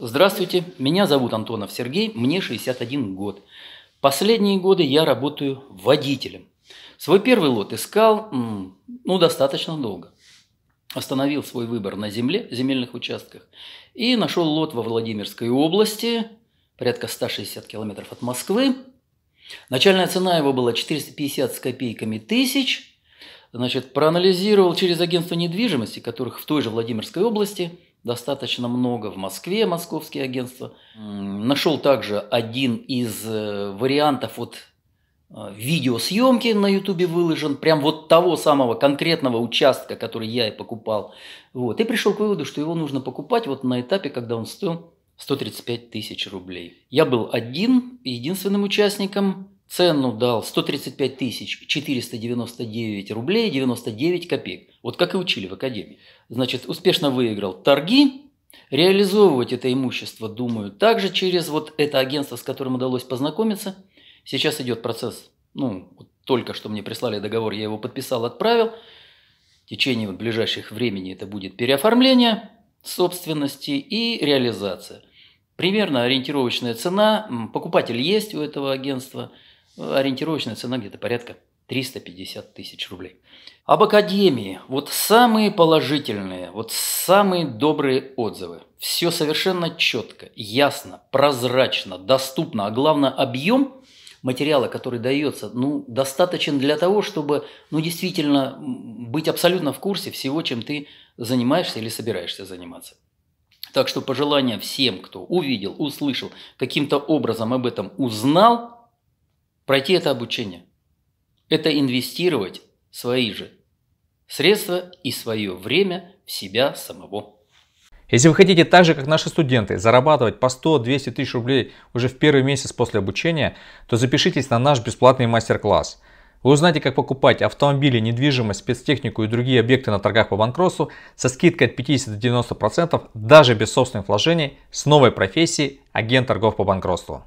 Здравствуйте, меня зовут Антонов Сергей, мне 61 год. Последние годы я работаю водителем. Свой первый лот искал, ну, достаточно долго. Остановил свой выбор на земле, земельных участках, и нашел лот во Владимирской области, порядка 160 километров от Москвы. Начальная цена его была 450 с копейками тысяч. Значит, проанализировал через агентство недвижимости, которых в той же Владимирской области – достаточно много в Москве, московские агентства. Нашел также один из э, вариантов вот э, видеосъемки на ютубе выложен, прям вот того самого конкретного участка, который я и покупал. Вот. И пришел к выводу, что его нужно покупать вот на этапе, когда он стоил 135 тысяч рублей. Я был один, единственным участником цену дал 135 тысяч 499 рублей 99 копеек. Вот как и учили в академии. Значит, успешно выиграл торги, Реализовывать это имущество, думаю, также через вот это агентство, с которым удалось познакомиться. Сейчас идет процесс, ну, вот только что мне прислали договор, я его подписал, отправил. В течение ближайших времени это будет переоформление собственности и реализация. Примерно ориентировочная цена, покупатель есть у этого агентства – Ориентировочная цена где-то порядка 350 тысяч рублей. Об Академии. Вот самые положительные, вот самые добрые отзывы. Все совершенно четко, ясно, прозрачно, доступно, а главное объем материала, который дается, ну, достаточен для того, чтобы, ну, действительно быть абсолютно в курсе всего, чем ты занимаешься или собираешься заниматься. Так что пожелание всем, кто увидел, услышал, каким-то образом об этом узнал – пройти это обучение. Это инвестировать свои же средства и свое время в себя самого. Если вы хотите так же, как наши студенты, зарабатывать по 100-200 тысяч рублей уже в первый месяц после обучения, то запишитесь на наш бесплатный мастер-класс. Вы узнаете, как покупать автомобили, недвижимость, спецтехнику и другие объекты на торгах по банкротству со скидкой от 50 до 90%, даже без собственных вложений, с новой профессией агент торгов по банкротству.